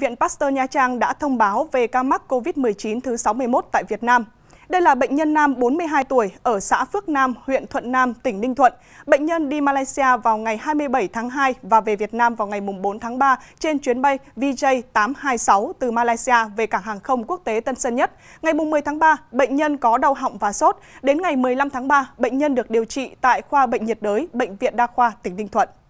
Viện Pasteur Nha Trang đã thông báo về ca mắc COVID-19 thứ 61 tại Việt Nam. Đây là bệnh nhân nam 42 tuổi ở xã Phước Nam, huyện Thuận Nam, tỉnh Ninh Thuận. Bệnh nhân đi Malaysia vào ngày 27 tháng 2 và về Việt Nam vào ngày 4 tháng 3 trên chuyến bay VJ826 từ Malaysia về cảng hàng không quốc tế Tân Sơn Nhất. Ngày 10 tháng 3, bệnh nhân có đau họng và sốt. Đến ngày 15 tháng 3, bệnh nhân được điều trị tại khoa bệnh nhiệt đới, Bệnh viện Đa khoa, tỉnh Ninh Thuận.